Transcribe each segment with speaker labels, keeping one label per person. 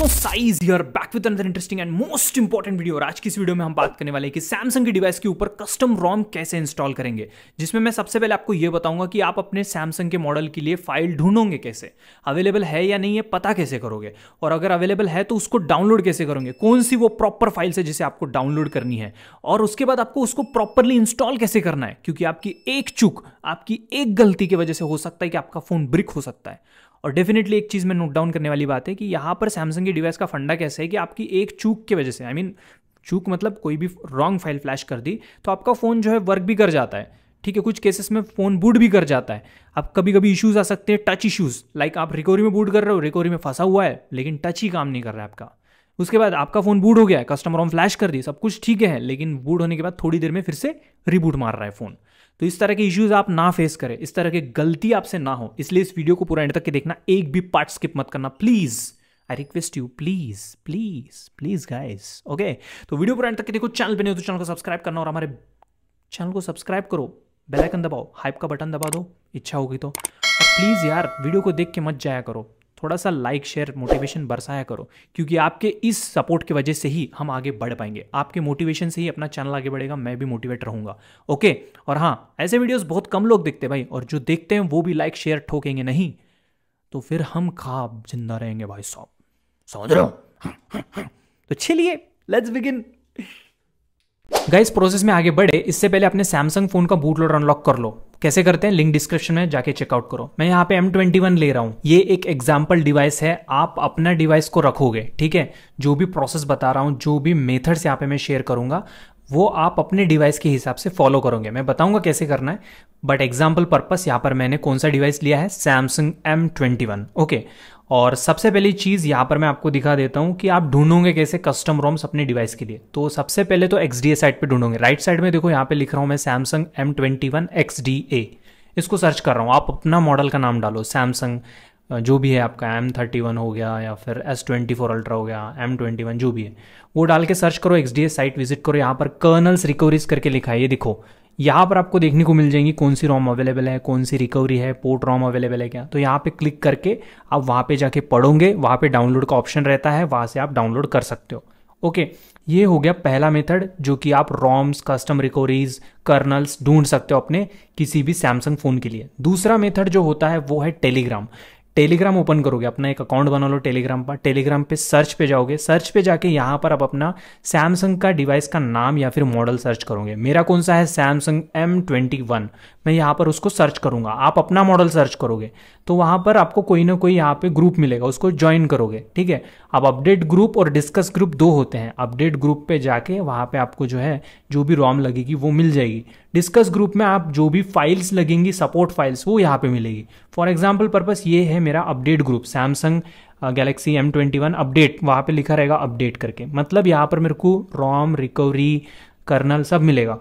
Speaker 1: दोस्तों guys here back with another interesting and most important video और आज की इस वीडियो में हम बात करने वाले हैं कि सैमसंग के डिवाइस के ऊपर कस्टम रॉम कैसे इंस्टॉल करेंगे जिसमें मैं सबसे पहले आपको यह बताऊंगा कि आप अपने सैमसंग के मॉडल के लिए फाइल ढूंढोगे कैसे अवेलेबल है या नहीं है पता कैसे करोगे और अगर अवेलेबल है तो उसको डाउनलोड कैसे करोगे कौन सी वो प्रॉपर फाइल है जिसे आपको डाउनलोड करनी है और उसके बाद आपको उसको प्रॉपरली इंस्टॉल कैसे करना है क्योंकि आपकी एक चुक आपकी एक गलती की वजह से हो सकता है कि आपका फोन ब्रिक हो सकता है और डेफिनेटली एक चीज़ में नोट डाउन करने वाली बात है कि यहाँ पर सैमसंग की डिवाइस का फंडा कैसा है कि आपकी एक चूक की वजह से आई I मीन mean, चूक मतलब कोई भी रॉन्ग फाइल फ्लैश कर दी तो आपका फ़ोन जो है वर्क भी कर जाता है ठीक है कुछ केसेस में फ़ोन बूट भी कर जाता है आप कभी कभी इश्यूज़ आ सकते हैं टच इश्यूज़ लाइक आप रिकवरी में बूट कर रहे हो रिकवरी में फंसा हुआ है लेकिन टच ही काम नहीं कर रहा है आपका उसके बाद आपका फ़ोन बूट हो गया है कस्टमर ऑन फ्लैश कर दी सब कुछ ठीक है लेकिन बूट होने के बाद थोड़ी देर में फिर से रिबूट मार रहा है फ़ोन तो इस तरह के इश्यूज आप ना फेस करें इस तरह की गलती आपसे ना हो इसलिए इस वीडियो को पूरा एंड तक के देखना एक भी पार्ट स्किप मत करना please I request you please please please guys okay तो वीडियो पर एंड तक के देखो चैनल पे नहीं हो तो चैनल को सब्सक्राइब करना और हमारे चैनल को सब्सक्राइब करो बेल आइकन दबाओ हाइप का बटन दबा दो इच्छा होगी तो और प्लीज़ यार वीडियो को देख के मत जाया करो थोड़ा सा लाइक शेयर मोटिवेशन बरसाया करो क्योंकि आपके इस सपोर्ट की वजह से ही हम आगे बढ़ पाएंगे आपके मोटिवेशन से ही अपना चैनल आगे बढ़ेगा मैं भी मोटिवेट रहूंगा ओके और हाँ ऐसे वीडियोस बहुत कम लोग देखते हैं भाई और जो देखते हैं वो भी लाइक शेयर ठोकेंगे नहीं तो फिर हम खाब जिंदा रहेंगे भाई साहब समझ रहे हो तो चलिए लेट्स बिगिन गाइस प्रोसेस में आगे बढ़े इससे पहले अपने सैमसंग फोन का बूट लोडर अनलॉक कर लो कैसे करते हैं लिंक डिस्क्रिप्शन में जाके चेकआउट करो मैं यहाँ पे एम ट्वेंटी वन ले रहा हूँ ये एक एग्जाम्पल डिवाइस है आप अपना डिवाइस को रखोगे ठीक है जो भी प्रोसेस बता रहा हूँ जो भी मेथड्स यहाँ पे मैं शेयर करूंगा वो आप अपने डिवाइस के हिसाब से फॉलो करोगे मैं बताऊंगा कैसे करना है बट एग्जाम्पल पर्पस यहां पर मैंने कौन सा डिवाइस लिया है Samsung M twenty one okay और सबसे पहली चीज़ यहां पर मैं आपको दिखा देता हूं कि आप ढूंढोगे कैसे कस्टम रोम्स अपने डिवाइस के लिए तो सबसे पहले तो एक्स डी ए साइड पर ढूंढोगे राइट साइड में देखो यहां पर लिख रहा हूं मैं Samsung M twenty one X D A इसको सर्च कर रहा हूं आप अपना मॉडल का नाम डालो सैमसंग जो भी है आपका एम थर्टी वन हो गया या फिर एस ट्वेंटी फोर अल्ट्रा हो गया एम ट्वेंटी वन जो भी है वो डाल के सर्च करो X D S site visit करो यहाँ पर कर्नल्स रिकवरीज करके लिखा है ये देखो यहाँ पर आपको देखने को मिल जाएंगी कौन सी रोम अवेलेबल है कौन सी रिकवरी है पोर्ट रोम अवेलेबल है क्या तो यहाँ पे क्लिक करके आप वहाँ पे जाके पढ़ोगे वहाँ पे डाउनलोड का ऑप्शन रहता है वहाँ से आप डाउनलोड कर सकते हो ओके ये हो गया पहला मेथड जो कि आप रॉम्स कस्टम रिकवरीज कर्नल्स ढूंढ सकते हो अपने किसी भी सैमसंग फ़ोन के लिए दूसरा मेथड जो होता है वो है टेलीग्राम टेलीग्राम ओपन करोगे अपना एक अकाउंट बना लो टेलीग्राम पर टेलीग्राम पे सर्च पे जाओगे सर्च पे जाके यहाँ पर आप अपना सैमसंग का डिवाइस का नाम या फिर मॉडल सर्च करोगे मेरा कौन सा है सैमसंग एम ट्वेंटी वन मैं यहाँ पर उसको सर्च करूँगा आप अपना मॉडल सर्च करोगे तो वहाँ पर आपको कोई ना कोई यहाँ पे ग्रुप मिलेगा उसको ज्वाइन करोगे ठीक है अब अपडेट ग्रुप और डिस्कस ग्रुप दो होते हैं अपडेट ग्रुप पे जाके वहाँ पे आपको जो है जो भी रॉम लगेगी वो मिल जाएगी डिस्कस ग्रुप में आप जो भी फाइल्स लगेंगी सपोर्ट फाइल्स वो यहाँ पे मिलेगी फॉर एग्जाम्पल पर्पज ये है मेरा update group Samsung Galaxy M twenty one update वहाँ पे लिखा रहेगा अपडेट करके मतलब यहाँ पर मेरे को रॉम रिकवरी कर्नल सब मिलेगा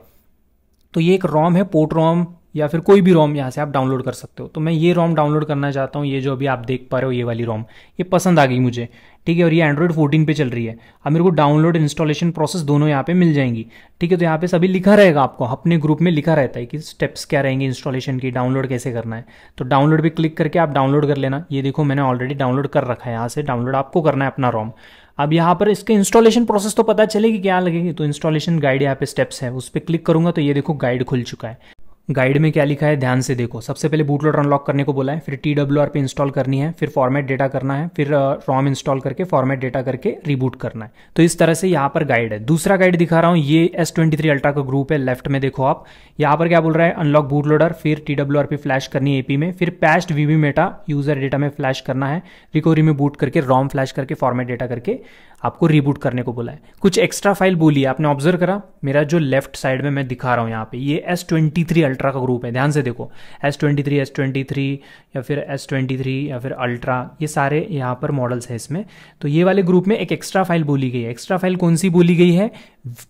Speaker 1: तो ये एक रॉम है पोर्ट रॉम या फिर कोई भी रोम यहाँ से आप डाउनलोड कर सकते हो तो मैं ये रोम डाउनलोड करना चाहता हूँ ये जो अभी आप देख पा रहे हो ये वाली रोम ये पसंद आ गई मुझे ठीक है और ये एंड्रॉइड 14 पे चल रही है अब मेरे को डाउनलोड इंस्टॉलेशन प्रोसेस दोनों यहाँ पे मिल जाएंगी ठीक है तो यहाँ पे सभी लिखा रहेगा आपको अपने ग्रुप में लिखा रहता है कि स्टेप्स क्या रहेंगे इंस्टॉलेशन की डाउनलोड कैसे करना है तो डाउनलोड भी क्लिक करके आप डाउनलोड कर लेना ये देखो मैंने ऑलरेडी डाउनलोड कर रखा है यहाँ से डाउनलोड आपको करना है अपना रोम अब यहाँ पर इसके इंस्टॉलेशन प्रोसेस तो पता चलेगी क्या लगेगी तो इंस्टॉलेशन गाइड यहाँ पे स्टेप्स है उस पर क्लिक करूंगा तो ये देखो गाइड खुल चुका है गाइड में क्या लिखा है ध्यान से देखो सबसे पहले बूट लोडर अनलॉक करने को बोला है फिर टी डब्ल्यू आर पे इंस्टॉल करनी है फिर फॉर्मेट डेटा करना है फिर रॉम इंस्टॉल करके फॉर्मेट डेटा करके रिबूट करना है तो इस तरह से यहाँ पर गाइड है दूसरा गाइड दिखा रहा हूँ ये एस ट्वेंटी थ्री अल्ट्रा का ग्रुप है लेफ्ट में देखो आप यहाँ पर क्या बोल रहा है अनलॉक बूट लोडर फिर टी डब्ल्यू आर पे फ्लैश करनी है एपी में फिर paste VV meta user data में फ्लैश करना है रिकवरी में बूट करके रॉम फ्लैश करके फॉर्मेट डेटा करके आपको रिबूट करने को बोला है कुछ एक्स्ट्रा फाइल बोली है आपने ऑब्जर्व करा मेरा जो लेफ्ट साइड में मैं दिखा रहा हूँ यहाँ पे ये एस ट्वेंटी थ्री अल्ट्रा का ग्रुप है ध्यान से देखो S twenty three S twenty three या फिर एस ट्वेंटी थ्री या फिर अल्ट्रा ये सारे यहाँ पर मॉडल्स हैं इसमें तो ये वाले ग्रुप में एक एक्स्ट्रा फाइल बोली गई है एक्स्ट्रा फाइल कौन सी बोली गई है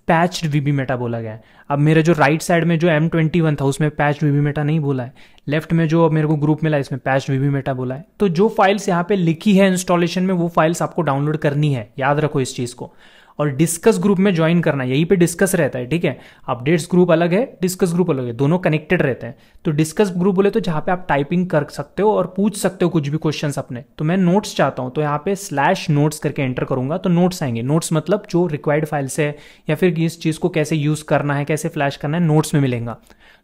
Speaker 1: पैच्ड वीबी मेटा बोला गया है अब मेरे जो राइट साइड में जो एम ट्वेंटी वन था उसमें पैच वी मेटा नहीं बोला है लेफ्ट में जो मेरे को ग्रुप मिला इसमें पैच वी मेटा बोला है तो जो फाइल्स यहाँ पे लिखी है इंस्टॉलेशन में वो फाइल्स आपको डाउनलोड करनी है याद रखो इस चीज़ को और डिस्कस ग्रुप में ज्वाइन करना यही पे डिस्कस रहता है ठीक है अपडेट्स ग्रुप अलग है डिस्कस ग्रुप अलग है दोनों कनेक्टेड रहते हैं तो डिस्कस ग्रुप बोले तो जहाँ पे आप टाइपिंग कर सकते हो और पूछ सकते हो कुछ भी क्वेश्चन अपने तो मैं नोट्स चाहता हूँ तो यहाँ पे स्लैश नोट्स करके एंटर करूंगा तो नोट्स आएंगे नोट्स मतलब जो रिक्वायर्ड फाइल्स है या फिर इस चीज़ को कैसे यूज़ करना है कैसे फ्लैश करना है नोट्स में मिलेगा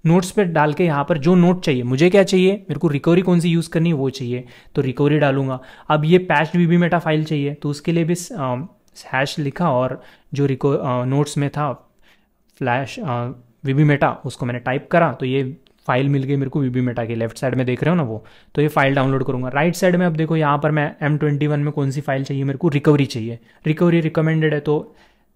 Speaker 1: नोट्स पे डाल के यहाँ पर जो नोट चाहिए मुझे क्या चाहिए मेरे को रिकवरी कौन सी यूज़ करनी है वो चाहिए तो रिकवरी डालूंगा अब ये पैच बीबी मेटा फाइल चाहिए तो उसके लिए भी हैश लिखा और जो रिको नोट्स में था फ्लैश वीबी मेटा उसको मैंने टाइप करा तो ये फाइल मिल गई मेरे को वीबी मेटा की लेफ्ट साइड में देख रहे हो ना वो तो ये फाइल डाउनलोड करूंगा राइट साइड में अब देखो यहाँ पर मैं एम ट्वेंटी वन में कौन सी फाइल चाहिए मेरे को रिकवरी चाहिए रिकवरी रिकमेंडेड है तो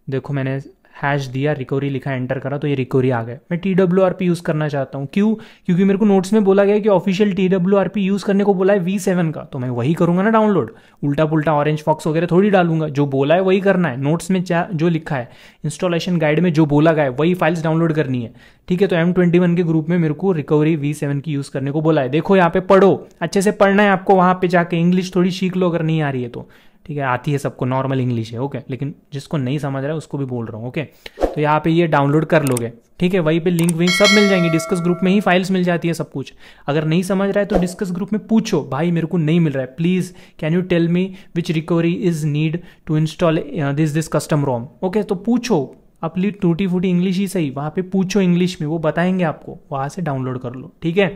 Speaker 1: देखो मैंने हैश दिया रिकवरी लिखा एंटर करा तो ये रिकवरी आ गया मैं T W R P use करना चाहता हूँ क्यों क्योंकि मेरे को नोट्स में बोला गया कि official T W R P use करने को बोला है वी सेवन का तो मैं वही करूँगा ना डाउनलोड उल्टा पुल्टा ऑरेंज फॉक्स वगैरह थोड़ी डालूंगा जो बोला है वही करना है नोट्स में जो लिखा है इंस्टॉलेशन गाइड में जो बोला गया है वही फाइल्स डाउनलोड करनी है ठीक है तो एम ट्वेंटी वन के ग्रुप में मेरे को रिकवरी वी सेवन की यूज़ करने को बोला है देखो यहाँ पे पढ़ो अच्छे से पढ़ना है आपको वहाँ पे जाके इंग्लिश थोड़ी सीख लो अगर नहीं आ रही है तो ठीक है आती है सबको नॉर्मल इंग्लिश है ओके लेकिन जिसको नहीं समझ रहा है उसको भी बोल रहा हूँ ओके तो यहाँ पे ये डाउनलोड कर लोगे ठीक है वहीं पे लिंक विंक सब मिल जाएंगे डिस्कस ग्रुप में ही फाइल्स मिल जाती है सब कुछ अगर नहीं समझ रहा है तो डिस्कस ग्रुप में पूछो भाई मेरे को नहीं मिल रहा है please can you tell me which recovery is need to install this this custom ROM okay तो पूछो अपनी टूटी फूटी इंग्लिश ही सही वहाँ पे पूछो इंग्लिश में वो बताएंगे आपको वहाँ से डाउनलोड कर लो ठीक है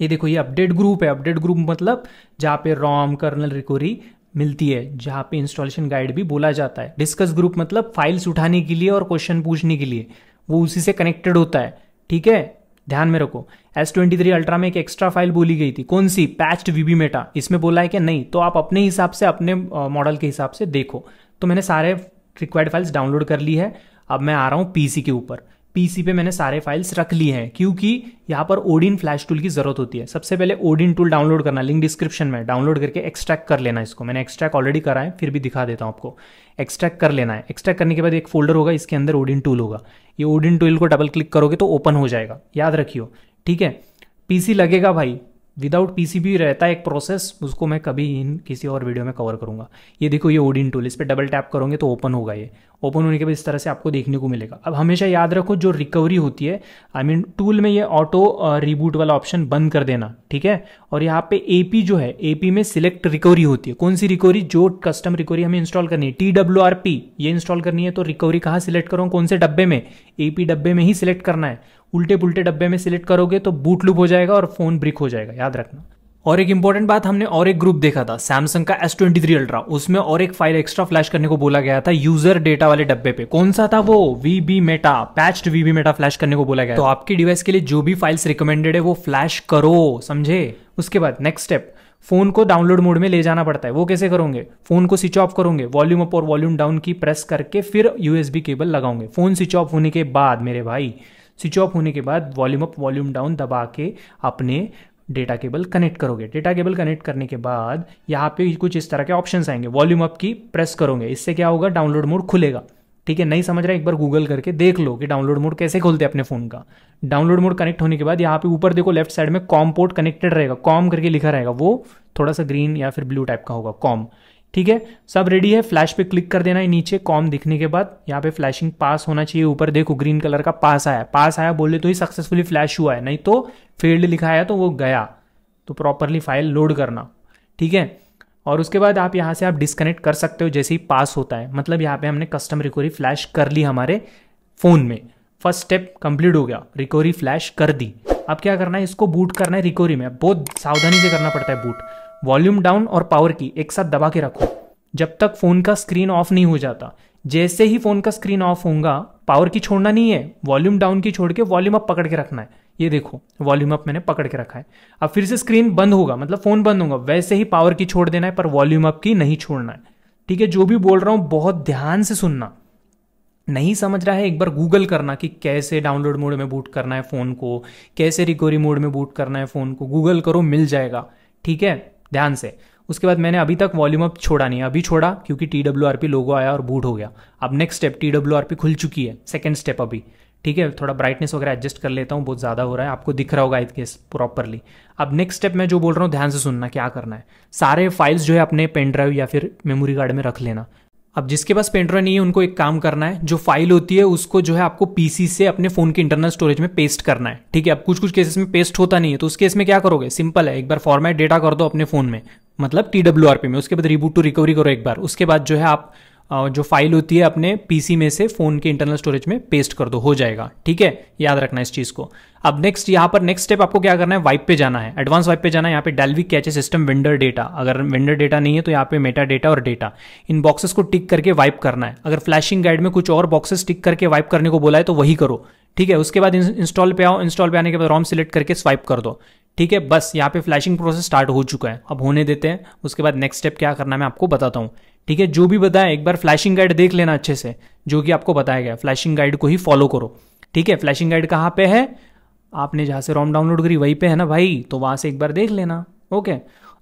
Speaker 1: ये देखो ये अपडेट ग्रुप है अपडेट ग्रुप मतलब जहाँ पे रॉम कर्नल रिकवरी मिलती है जहाँ पे इंस्टॉलेशन गाइड भी बोला जाता है डिस्कस ग्रुप मतलब फाइल्स उठाने के लिए और क्वेश्चन पूछने के लिए वो उसी से कनेक्टेड होता है ठीक है ध्यान में रखो एस ट्वेंटी थ्री अल्ट्रा में एक एक्स्ट्रा फाइल बोली गई थी कौन सी पैच्ड वीबी मेटा इसमें बोला है कि नहीं तो आप अपने हिसाब से अपने मॉडल के हिसाब से देखो तो मैंने सारे रिक्वायर्ड फाइल्स डाउनलोड कर ली है अब मैं आ रहा हूँ पीसी के ऊपर पीसी पे मैंने सारे फाइल्स रख ली हैं क्योंकि यहाँ पर ओडिन फ्लैश टूल की जरूरत होती है सबसे पहले ओडिन टूल डाउनलोड करना लिंक डिस्क्रिप्शन में डाउनलोड करके एक्सट्रैक्ट कर लेना इसको मैंने एक्सट्रैक्ट ऑलरेडी करा है फिर भी दिखा देता हूँ आपको एक्सट्रैक्ट कर लेना है एक्सट्रैक्ट करने के बाद एक फोल्डर होगा इसके अंदर ओडिन टूल होगा ये ओडिन टूल को डबल क्लिक करोगे तो ओपन हो जाएगा याद रखियो ठीक है पीसी लगेगा भाई विदाउट पीसी भी रहता है एक प्रोसेस उसको मैं कभी इन किसी और वीडियो में कवर करूंगा ये देखो ये ओडिन टूल इस पर डबल टैप करोगे तो ओपन होगा ये ओपन होने के बाद इस तरह से आपको देखने को मिलेगा अब हमेशा याद रखो जो रिकवरी होती है I I mean mean, tool में ये ऑटो रिबूट वाला ऑप्शन बंद कर देना ठीक है और यहाँ पे एपी जो है एपी में सिलेक्ट रिकवरी होती है कौन सी रिकवरी जो कस्टम रिकवरी हमें इंस्टॉल करनी है टी डब्ल्यू आर पी ये इंस्टॉल करनी है तो रिकवरी कहाँ सिलेक्ट करो कौन से डब्बे में एपी डब्बे में ही सिलेक्ट करना है उल्टे पुलटे डब्बे में सिलेक्ट करोगे तो बूट लूप हो जाएगा और फोन ब्रिक हो जाएगा याद रखना और एक इंपॉर्टेंट बात हमने और एक ग्रुप देखा था सैमसंग का एस ट्वेंटी थ्री अल्ट्रा उसमें और एक फाइल एक्स्ट्रा फ्लैश करने को बोला गया था यूजर डेटा वाले डब्बे पे कौन सा था वो VB meta patched B meta flash करने को बोला गया तो आपके डिवाइस के लिए जो भी फाइल्स रिकमेंडेड है वो फ्लैश करो समझे उसके बाद नेक्स्ट स्टेप फोन को डाउनलोड मोड में ले जाना पड़ता है वो कैसे करोगे फोन को स्विच ऑफ करोगे वॉल्यूम अप और वॉल्यूम डाउन की प्रेस करके फिर यूएसबी केबल लगाओगे फोन स्विच ऑफ होने के बाद मेरे भाई स्विच ऑफ होने के बाद वॉल्यूम अप वॉल्यूम डाउन दबा के अपने डेटा केबल कनेक्ट करोगे डेटा केबल कनेक्ट करने के बाद यहाँ पे कुछ इस तरह के ऑप्शंस आएंगे वॉल्यूम अप की प्रेस करोगे इससे क्या होगा डाउनलोड मोड खुलेगा ठीक है नहीं समझ रहा एक बार गूगल करके देख लो कि डाउनलोड मोड कैसे खोलते हैं अपने फ़ोन का डाउनलोड मोड कनेक्ट होने के बाद यहाँ पे ऊपर देखो लेफ्ट साइड में कॉम पोर्ट कनेक्टेड रहेगा कॉम करके लिखा रहेगा वो थोड़ा सा ग्रीन या फिर ब्लू टाइप का होगा कॉम ठीक है सब रेडी है फ्लैश पे क्लिक कर देना है नीचे कॉम दिखने के बाद यहाँ पे फ्लैशिंग पास होना चाहिए ऊपर देखो ग्रीन कलर का पास आया पास आया बोले तो ही सक्सेसफुली फ्लैश हुआ है नहीं तो फेल्ड लिखा है तो वो गया तो प्रॉपरली फाइल लोड करना ठीक है और उसके बाद आप यहाँ से आप डिस्कनेक्ट कर सकते हो जैसे ही पास होता है मतलब यहाँ पे हमने कस्टम रिकवरी फ्लैश कर ली हमारे फ़ोन में फर्स्ट स्टेप कंप्लीट हो गया रिकवरी फ्लैश कर दी अब क्या करना है इसको बूट करना है रिकवरी में बहुत सावधानी से करना पड़ता है बूट वॉल्यूम डाउन और पावर की एक साथ दबा के रखो जब तक फ़ोन का स्क्रीन ऑफ नहीं हो जाता जैसे ही फ़ोन का स्क्रीन ऑफ होगा पावर की छोड़ना नहीं है वॉल्यूम डाउन की छोड़ के वॉल्यूम अप पकड़ के रखना है ये देखो वॉल्यूम अप मैंने पकड़ के रखा है अब फिर से स्क्रीन बंद होगा मतलब फ़ोन बंद होगा वैसे ही पावर की छोड़ देना है पर वॉल्यूम अप की नहीं छोड़ना है ठीक है जो भी बोल रहा हूं बहुत ध्यान से सुनना नहीं समझ रहा है एक बार गूगल करना कि कैसे डाउनलोड मोड में बूट करना है फ़ोन को कैसे रिकवरी मोड में बूट करना है फ़ोन को गूगल करो मिल जाएगा ठीक है ध्यान से उसके बाद मैंने अभी तक वॉल्यूम अप छोड़ा नहीं अभी छोड़ा क्योंकि T W R P logo आया और बूट हो गया अब next step T W R P खुल चुकी है सेकेंड स्टेप अभी ठीक है थोड़ा ब्राइटनेस वगैरह एडजस्ट कर लेता हूँ बहुत ज़्यादा हो रहा है आपको दिख रहा होगा केस प्रॉपरली अब नेक्स्ट स्टेप मैं जो बोल रहा हूँ ध्यान से सुनना क्या करना है सारे फाइल्स जो है अपने पेन ड्राइव या फिर मेमोरी कार्ड में रख लेना अब जिसके पास ड्राइव नहीं है उनको एक काम करना है जो फाइल होती है उसको जो है आपको पीसी से अपने फोन के इंटरनल स्टोरेज में पेस्ट करना है ठीक है अब कुछ कुछ केसेस में पेस्ट होता नहीं है तो उस केस में क्या करोगे सिंपल है एक बार फॉर्मेट डेटा कर दो अपने फोन में मतलब टी डब्ल्यू आर पी में उसके बाद रिबूट टू रिकवरी करो एक बार उसके बाद जो है आप जो फाइल होती है अपने पीसी में से फ़ोन के इंटरनल स्टोरेज में पेस्ट कर दो हो जाएगा ठीक है याद रखना इस चीज़ को अब नेक्स्ट यहां पर नेक्स्ट स्टेप आपको क्या करना है वाइप पे जाना है एडवांस वाइप पे जाना है यहाँ पे cache cache system vendor data अगर विंडर डेटा नहीं है तो यहाँ पे मेटा डेटा और डेटा इन बॉक्सेस को टिक करके वाइप करना है अगर फ्लैशिंग गाइड में कुछ और बॉक्सेस टिक करके वाइप करने को बोला है तो वही करो ठीक है उसके बाद इंस्टॉल पे आओ इंस्टॉल पे आने के बाद रॉम सिलेक्ट करके स्वाइप कर दो ठीक है बस यहाँ पे फ्लैशिंग प्रोसेस स्टार्ट हो चुका है अब होने देते हैं उसके बाद नेक्स्ट स्टेप क्या करना मैं आपको बताता हूँ ठीक है जो भी बताया एक बार फ्लैशिंग गाइड देख लेना अच्छे से जो कि आपको बताया गया फ्लैशिंग गाइड को ही फॉलो करो ठीक है फ्लैशिंग गाइड कहाँ पे है आपने जहाँ से रॉम डाउनलोड करी वहीं पे है ना भाई तो वहाँ से एक बार देख लेना ओके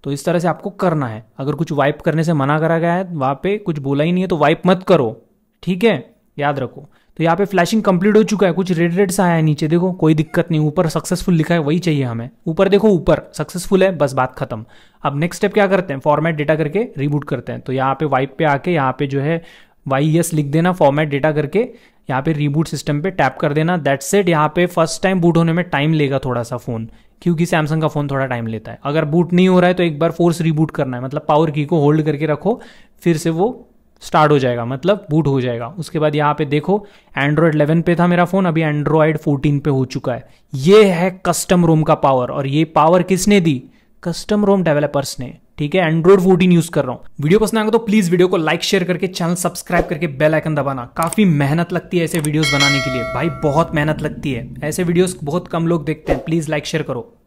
Speaker 1: तो इस तरह से आपको करना है अगर कुछ वाइप करने से मना करा गया है वहाँ पे कुछ बोला ही नहीं है तो वाइप मत करो ठीक है याद रखो तो यहाँ पे फ्लैशिंग कंप्लीट हो चुका है कुछ रेड रेड सा आया नीचे देखो कोई दिक्कत नहीं ऊपर सक्सेसफुल लिखा है वही चाहिए हमें ऊपर देखो ऊपर सक्सेसफुल है बस बात खत्म अब नेक्स्ट स्टेप क्या करते हैं फॉर्मेट डेटा करके रिबूट करते हैं तो यहाँ पे वाइप पे आके यहाँ पे जो है वाई एस लिख देना फॉर्मेट डेटा करके यहाँ पे रीबूट सिस्टम पे टैप कर देना दैट सेट यहाँ पे फर्स्ट टाइम बूट होने में टाइम लेगा थोड़ा सा फोन क्योंकि सैमसंग का फोन थोड़ा टाइम लेता है अगर बूट नहीं हो रहा है तो एक बार फोर्स रीबूट करना है मतलब पावर की को होल्ड करके रखो फिर से वो स्टार्ट हो जाएगा मतलब बूट हो जाएगा उसके बाद यहाँ पे देखो एंड्रॉयड 11 पे था मेरा फ़ोन अभी एंड्रॉयड 14 पे हो चुका है ये है कस्टम रोम का पावर और ये पावर किसने दी कस्टम रोम डेवलपर्स ने ठीक है एंड्रॉइड फोर्टीन यूज कर रहा हूँ वीडियो पसंद आएगा तो प्लीज वीडियो को लाइक शेयर करके चैनल सब्सक्राइब करके बेल आइकन दबाना काफी मेहनत लगती है ऐसे वीडियोस बनाने के लिए भाई बहुत मेहनत लगती है ऐसे वीडियोस बहुत कम लोग देखते हैं प्लीज लाइक शेयर करो